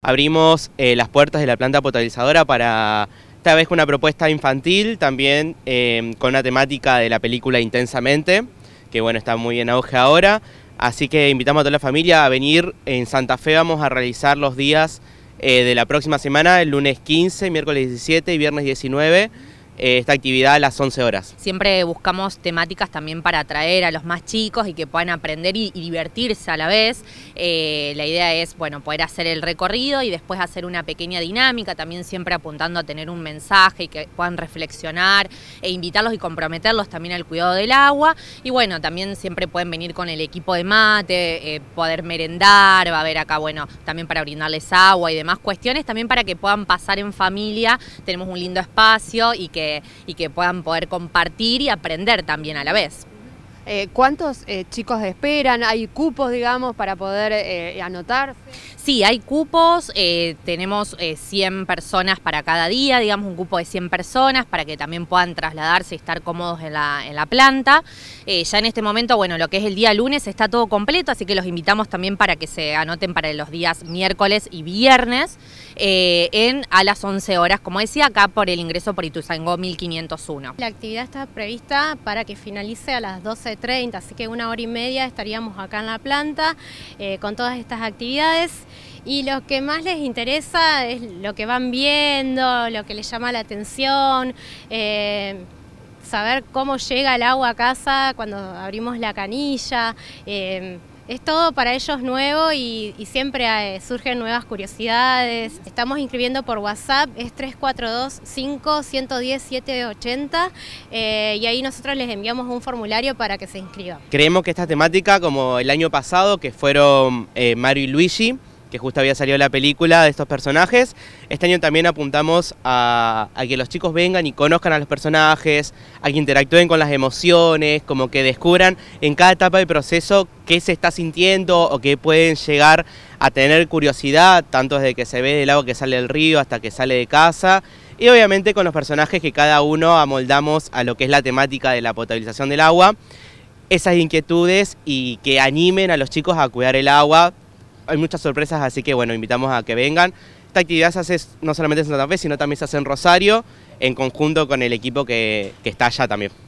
Abrimos eh, las puertas de la planta potabilizadora para esta vez una propuesta infantil, también em, con una temática de la película Intensamente, que bueno, está muy en auge ahora. Así que invitamos a toda la familia a venir en Santa Fe, vamos a realizar los días eh, de la próxima semana, el lunes 15, miércoles 17 y viernes 19. Eh, esta actividad a las 11 horas. Siempre buscamos temáticas también para atraer a los más chicos y que puedan aprender y, divertirse a la vez. Eh, la idea es, bueno, poder hacer el recorrido y después hacer una pequeña dinámica, también siempre apuntando a tener un mensaje y que puedan reflexionar e invitarlos y comprometerlos también al cuidado del agua. Y bueno, también siempre pueden venir con el equipo de mate, eh, poder merendar, va a haber acá, bueno, también para brindarles agua y demás cuestiones, también para que puedan pasar en familia. Tenemos un lindo espacio y que y que puedan poder compartir y aprender también a la vez. Eh, ¿Cuántos eh, chicos esperan? ¿Hay cupos, digamos, para poder eh, anotar? Sí, hay cupos, tenemos 100 personas para cada día, digamos un cupo de 100 personas para que también puedan trasladarse y estar cómodos en la, planta. ya en este momento, bueno, lo que es el día lunes está todo completo, así que los invitamos también para que se anoten para los días miércoles y viernes en, a las 11 horas, como decía, acá por el ingreso por Ituzaingó 1501. La actividad está prevista para que finalice a las 12 30 así que una hora y media estaríamos acá en la planta eh, con todas estas actividades. Y lo que más les interesa es lo que van viendo, lo que les llama la atención, eh, saber cómo llega el agua a casa cuando abrimos la canilla. Eh, es todo para ellos nuevo y, siempre eh, surgen nuevas curiosidades. Estamos inscribiendo por WhatsApp, es 342-5-110-780 eh, y ahí nosotros les enviamos un formulario para que se inscriban. Creemos que esta temática, como el año pasado, que fueron eh, Mario y Luigi, que justo había salido la película de estos personajes. Este año también apuntamos a, que los chicos vengan y conozcan a los personajes, a que interactúen con las emociones, como que descubran en cada etapa del proceso qué se está sintiendo o que pueden llegar a tener curiosidad, tanto desde que se ve del agua que sale del río hasta que sale de casa. Y obviamente con los personajes que cada uno amoldamos a lo que es la temática de la potabilización del agua esas inquietudes y que animen a los chicos a cuidar el agua, hay muchas sorpresas, así que bueno, invitamos a que vengan. Esta actividad se hace no solamente en Santa Fe, sino también se hace en Rosario, en conjunto con el equipo que, que está allá también.